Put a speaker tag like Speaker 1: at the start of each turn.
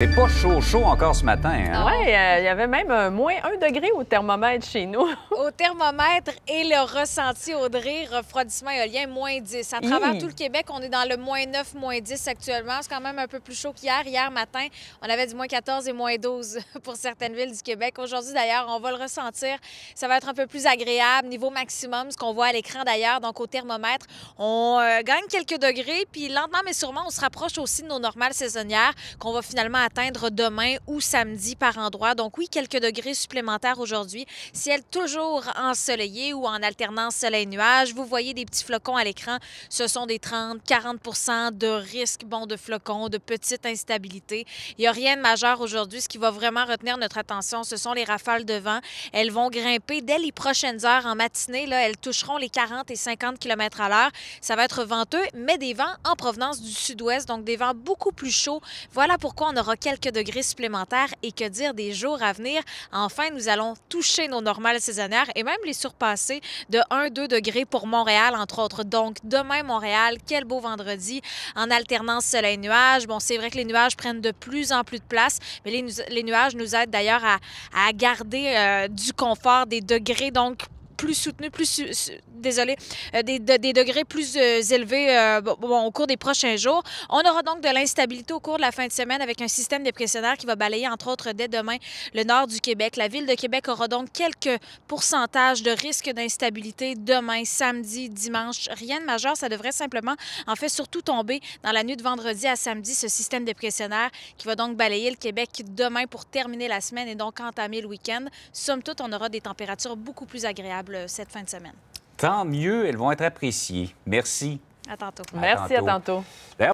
Speaker 1: C'est pas chaud, chaud encore ce matin. Hein? Ah oui, euh, il y avait même moins 1 degré au thermomètre chez nous. au thermomètre et le ressenti, Audrey, refroidissement éolien, moins 10. À travers tout le Québec, on est dans le moins 9, moins 10 actuellement. C'est quand même un peu plus chaud qu'hier. Hier matin, on avait du moins 14 et moins 12 pour certaines villes du Québec. Aujourd'hui, d'ailleurs, on va le ressentir. Ça va être un peu plus agréable, niveau maximum, ce qu'on voit à l'écran d'ailleurs. Donc, au thermomètre, on euh, gagne quelques degrés. Puis, lentement mais sûrement, on se rapproche aussi de nos normales saisonnières qu'on va finalement atteindre demain ou samedi par endroit. Donc oui, quelques degrés supplémentaires aujourd'hui. Ciel toujours ensoleillé ou en alternance soleil-nuage. Vous voyez des petits flocons à l'écran. Ce sont des 30-40 de risque bon, de flocons, de petite instabilité. Il n'y a rien de majeur aujourd'hui. Ce qui va vraiment retenir notre attention, ce sont les rafales de vent. Elles vont grimper dès les prochaines heures en matinée. Là, elles toucheront les 40 et 50 km à l'heure. Ça va être venteux, mais des vents en provenance du sud-ouest, donc des vents beaucoup plus chauds. Voilà pourquoi on aura quelques degrés supplémentaires et que dire des jours à venir. Enfin, nous allons toucher nos normales saisonnières et même les surpasser de 1-2 degrés pour Montréal, entre autres. Donc, demain, Montréal, quel beau vendredi en alternance soleil-nuages. Bon, c'est vrai que les nuages prennent de plus en plus de place, mais les, nuages nous aident d'ailleurs à, garder euh, du confort, des degrés donc plus soutenu, plus, désolé, euh, des, degrés plus euh, élevés euh, au cours des prochains jours. On aura donc de l'instabilité au cours de la fin de semaine avec un système dépressionnaire qui va balayer, entre autres, dès demain, le nord du Québec. La ville de Québec aura donc quelques pourcentages de risque d'instabilité demain, samedi, dimanche. Rien de majeur, ça devrait simplement, en fait, surtout tomber dans la nuit de vendredi à samedi, ce système dépressionnaire qui va donc balayer le Québec demain pour terminer la semaine et donc entamer le week-end. Somme toute, on aura des températures beaucoup plus agréables cette fin de semaine. Tant mieux, elles vont être appréciées. Merci. À tantôt. Merci, à tantôt.